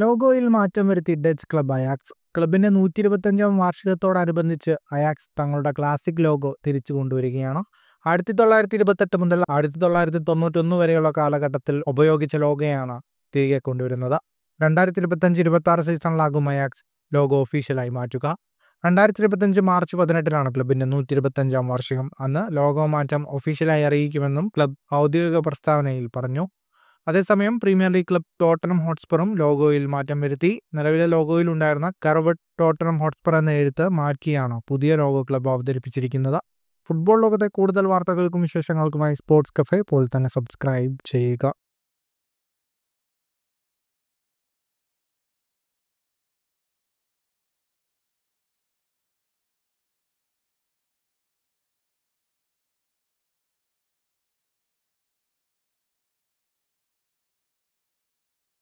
ലോഗോയിൽ മാറ്റം വരുത്തി Dutch club Ajax ക്ലബിന്റെ നൂറ്റി ഇരുപത്തഞ്ചാം വാർഷികത്തോടനുബന്ധിച്ച് അയാക്സ് തങ്ങളുടെ ക്ലാസിക് ലോഗോ തിരിച്ചു കൊണ്ടുവരികയാണ് ആയിരത്തി തൊള്ളായിരത്തി ഇരുപത്തെട്ട് മുതൽ ആയിരത്തി തൊള്ളായിരത്തി തൊണ്ണൂറ്റി ഒന്ന് വരെയുള്ള കാലഘട്ടത്തിൽ ഉപയോഗിച്ച ലോഗോയാണ് തിരികെ കൊണ്ടുവരുന്നത് രണ്ടായിരത്തി ഇരുപത്തഞ്ച് ഇരുപത്തി ആറ് സീസണിലാകും അയാക്സ് ലോഗോ ഒഫീഷ്യലായി മാറ്റുക രണ്ടായിരത്തി ഇരുപത്തഞ്ച് മാർച്ച് പതിനെട്ടിലാണ് ക്ലബിന്റെ നൂറ്റി ഇരുപത്തഞ്ചാം വാർഷികം അന്ന് ലോഗോ മാറ്റം ഒഫീഷ്യലായി അറിയിക്കുമെന്നും ക്ലബ് ഔദ്യോഗിക പ്രസ്താവനയിൽ പറഞ്ഞു അതേസമയം പ്രീമിയർ ലീഗ് ക്ലബ് ടോട്ടനം ഹോട്ട്സ്പറും ലോഗോയിൽ മാറ്റം വരുത്തി നിലവിലെ ലോഗോയിൽ ഉണ്ടായിരുന്ന കർവട്ട് ടോട്ടനം ഹോട്ട്സ്പർ എന്ന എഴുത്ത് മാറ്റിയാണ് പുതിയ ലോഗോ ക്ലബ് അവതരിപ്പിച്ചിരിക്കുന്നത് ഫുട്ബോൾ ലോകത്തെ കൂടുതൽ വാർത്തകൾക്കും വിശേഷങ്ങൾക്കുമായി സ്പോർട്സ് കഫേ പോലെ തന്നെ സബ്സ്ക്രൈബ് ചെയ്യുക